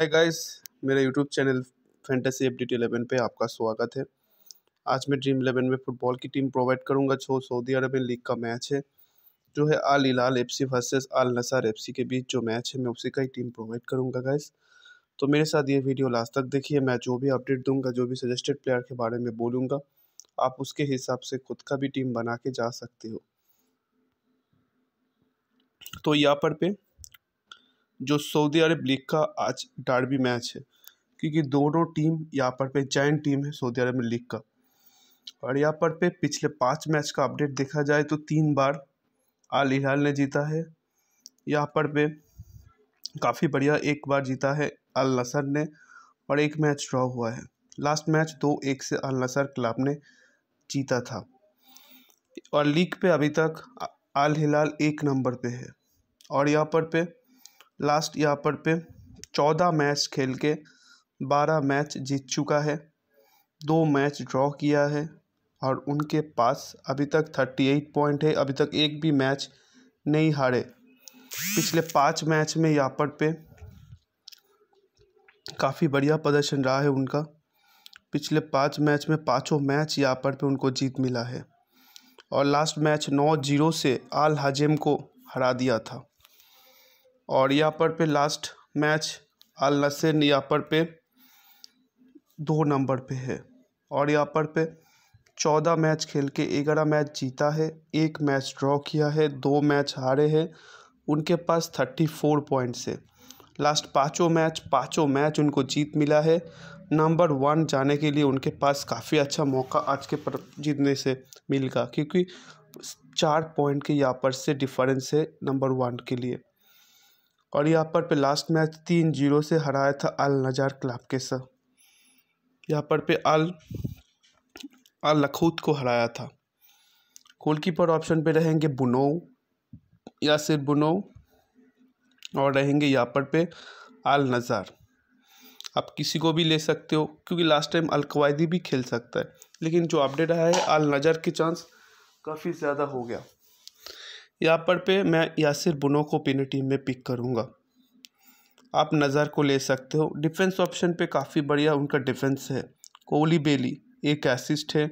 हाय guys मेरे YouTube channel fantasy F D eleven पे आपका स्वागत है आज मैं ड्रीम इलेवन में फुटबॉल की टीम प्रोवाइड करूंगा जो सऊदी अरबियन लीग का मैच है जो है Al Hilal F C versus Al Nassr F C के बीच जो मैच है मैं उसी का ही टीम प्रोवाइड करूंगा गाइस तो मेरे साथ ये वीडियो लास्ट तक देखिए मैं जो भी अपडेट दूँगा जो भी सजेस्टेड प्लेयर के बारे में बोलूँगा आप उसके हिसाब से खुद का भी टीम बना के जा सकते हो तो यहाँ पर पे जो सऊदी अरब लीग का आज डार्बी मैच है क्योंकि दोनों टीम यहाँ पर पे जॉइंट टीम है सऊदी अरब लीग का और यहाँ पर पे पिछले पाँच मैच का अपडेट देखा जाए तो तीन बार आल हिलाल ने जीता है यहाँ पर पे काफ़ी बढ़िया एक बार जीता है अल नसर ने और एक मैच ड्रॉ हुआ है लास्ट मैच दो एक से अल नसर क्लब ने जीता था और लीग पे अभी तक आल हिलाल एक नंबर पे है और यहाँ पर पे लास्ट यहाँ पे चौदह मैच खेल के बारह मैच जीत चुका है दो मैच ड्रॉ किया है और उनके पास अभी तक थर्टी एट पॉइंट है अभी तक एक भी मैच नहीं हारे पिछले पाँच मैच में पर पे काफ़ी बढ़िया प्रदर्शन रहा है उनका पिछले पाँच मैच में पाँचों मैच पर पे उनको जीत मिला है और लास्ट मैच नौ जीरो से आल हाजिम को हरा दिया था और यहाँ पर पे लास्ट मैच अल नसर यहाँ पर पे दो नंबर पे है और यहाँ पर पे चौदह मैच खेल के ग्यारह मैच जीता है एक मैच ड्रॉ किया है दो मैच हारे हैं उनके पास थर्टी फोर पॉइंट्स है लास्ट पाँचों मैच पाँचों मैच उनको जीत मिला है नंबर वन जाने के लिए उनके पास काफ़ी अच्छा मौका आज के पर जीतने से मिलगा क्योंकि चार पॉइंट के यहाँ पर से डिफरेंस है नंबर वन के लिए और यहाँ पर पे लास्ट मैच तीन जीरो से हराया था अल नजार क्लब के साथ यहाँ पर पे अल अल लखूत को हराया था गोलकीपर ऑप्शन पे रहेंगे बुनो या सिर बुनो और रहेंगे यहाँ पर पे अल नज़ार आप किसी को भी ले सकते हो क्योंकि लास्ट टाइम अल भी खेल सकता है लेकिन जो अपडेट आया है अल नज़र के चांस काफ़ी ज़्यादा हो गया यहाँ पर पे मैं यासिर बुनो को अपनी टीम में पिक करूँगा आप नज़र को ले सकते हो डिफेंस ऑप्शन पे काफ़ी बढ़िया उनका डिफेंस है कोहली बेली एक असिस्ट है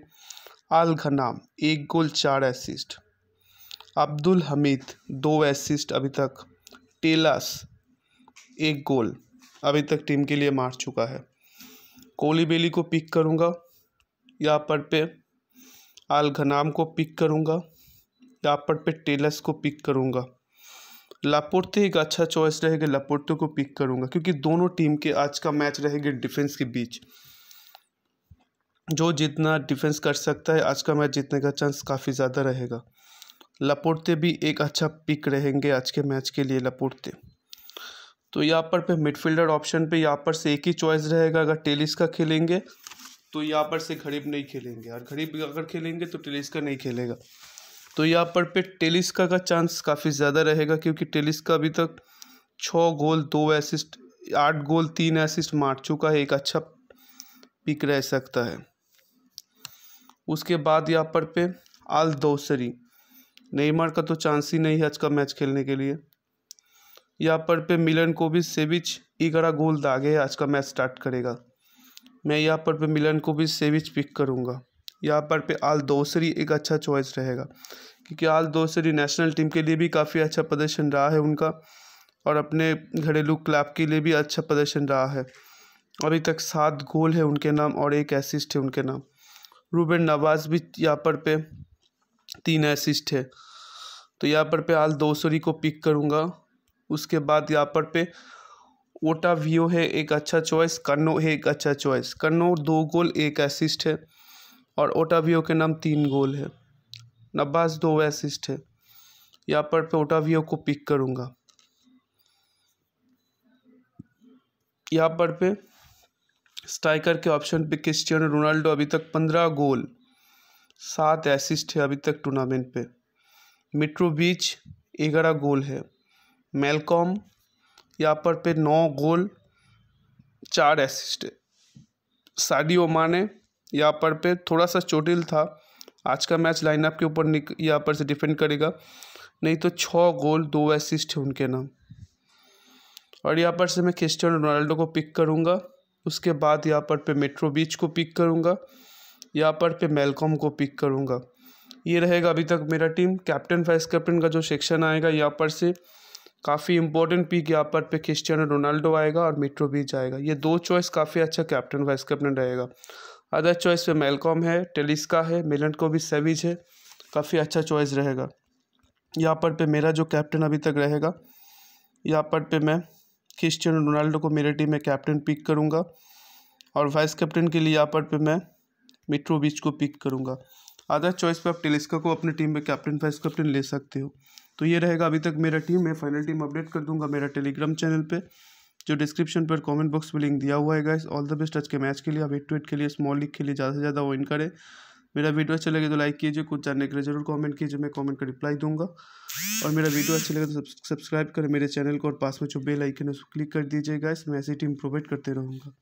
आल घनाम एक गोल चार असिस्ट अब्दुल हमीद दो असिस्ट अभी तक टेलास एक गोल अभी तक टीम के लिए मार चुका है कोहली बेली को पिक करूँगा यहाँ पर पे आल घनाम को पिक करूँगा लापड़ पे टेलस को पिक करूँगा लापोर्ते एक अच्छा चॉइस रहेगा लापोर्ते को पिक करूँगा क्योंकि दोनों टीम के आज का मैच रहेगा डिफेंस के बीच जो जितना डिफेंस कर सकता है आज का मैच जीतने का चांस काफ़ी ज़्यादा रहेगा लापोर्ते भी एक अच्छा पिक रहेंगे आज के मैच के लिए लापोर्ते तो यहाँ पर पे मिडफील्डर ऑप्शन पे यहाँ पर से एक ही चॉइस रहेगा अगर टेलिस का खेलेंगे तो यहाँ पर से गरीब नहीं खेलेंगे और गरीब अगर खेलेंगे तो टेलिस का नहीं खेलेगा तो यहाँ पर पे टेलिस्का का चांस काफ़ी ज़्यादा रहेगा क्योंकि टेलिस्का अभी तक छः गोल दो एसिस्ट आठ गोल तीन एसिस्ट मार चुका है एक अच्छा पिक रह सकता है उसके बाद यहाँ पर पे आल दोसरी नेमार का तो चांस ही नहीं है आज का मैच खेलने के लिए यहाँ पर पे मिलन को भी सेविच ग्यारह गोल दागे आज का मैच स्टार्ट करेगा मैं यहाँ पर पे मिलन भी सेविच पिक करूँगा यहाँ पर पे आल दोसरी एक अच्छा चॉइस रहेगा क्योंकि आल दोसरी नेशनल टीम के लिए भी काफ़ी अच्छा प्रदर्शन रहा है उनका और अपने घरेलू क्लब के लिए भी अच्छा प्रदर्शन रहा है अभी तक सात गोल है उनके नाम और एक असिस्ट है उनके नाम रूबेन नवाज़ भी यहाँ पर पे तीन असिस्ट है तो यहाँ पर पे आल दोसरी को पिक करूँगा उसके बाद यहाँ पर पे ओटा व्यू है एक अच्छा चॉइस कन्नो है एक अच्छा चॉइस कन्नो दो गोल एक असिस्ट है और ओटावियो के नाम तीन गोल है नब्बास दो असिस्ट है यहाँ पर मैं ओटावियो को पिक करूँगा यहाँ पर पे स्ट्राइकर के ऑप्शन पे क्रिस्टियानो रोनाल्डो अभी तक पंद्रह गोल सात एसिस्ट है अभी तक टूर्नामेंट पे मिट्रो बीच ग्यारह गोल है मेलकॉम यहाँ पर पे नौ गोल चार एसिस्ट है साडियो माने यहाँ पर पे थोड़ा सा चोटिल था आज का मैच लाइनअप के ऊपर निक यहाँ पर से डिपेंड करेगा नहीं तो छः गोल दो एसिस्ट है उनके नाम और यहाँ पर से मैं क्रिस्टियानो रोनाल्डो को पिक करूँगा उसके बाद यहाँ पर पे मेट्रो बीच को पिक करूँगा यहाँ पर पे मेलकॉम को पिक करूँगा ये रहेगा अभी तक मेरा टीम कैप्टन वाइस कैप्टन का जो सेक्शन आएगा यहाँ पर से काफ़ी इंपॉर्टेंट पिक यहाँ पर पे क्रिस्टियानो रोनाल्डो आएगा और मेट्रो बीच आएगा ये दो चॉइस काफ़ी अच्छा कैप्टन वाइस कैप्टन रहेगा अदर चॉइस पे मेलकॉम है टेलिस्का है मिलन को भी सेविज है काफ़ी अच्छा चॉइस रहेगा यहाँ पर पे मेरा जो कैप्टन अभी तक रहेगा यहाँ पर पे मैं क्रिस्टियन रोनाल्डो को मेरे टीम में कैप्टन पिक करूँगा और वाइस कैप्टन के लिए यहाँ पर पे मैं मिट्रो बीच को पिक करूँगा अदर चॉइस पे आप टेलिस्का को अपनी टीम में कैप्टन वाइस कैप्टन ले सकते हो तो ये रहेगा अभी तक मेरा टीम मैं फाइनल टीम अपडेट कर दूंगा मेरा टेलीग्राम चैनल पर जो डिस्क्रिप्शन पर कमेंट बॉक्स में लिंक दिया हुआ है गाइस ऑल द बेस्ट आज के मैच के लिए आप एट टू एट के लिए स्मॉल लीग के लिए ज़्यादा से ज़्यादा इन करें मेरा वीडियो अच्छा लगे तो लाइक कीजिए कुछ जानने के लिए जरूर कमेंट कीजिए मैं कमेंट का रिप्लाई दूंगा और मेरा वीडियो अच्छा लगे तो सब्सक्राइब करें मेरे चैनल को और पास में जो बेल आइकन है उसको क्लिक कर दीजिए गाइस मैं ऐसी टीम प्रोवाइड करते रहूँगा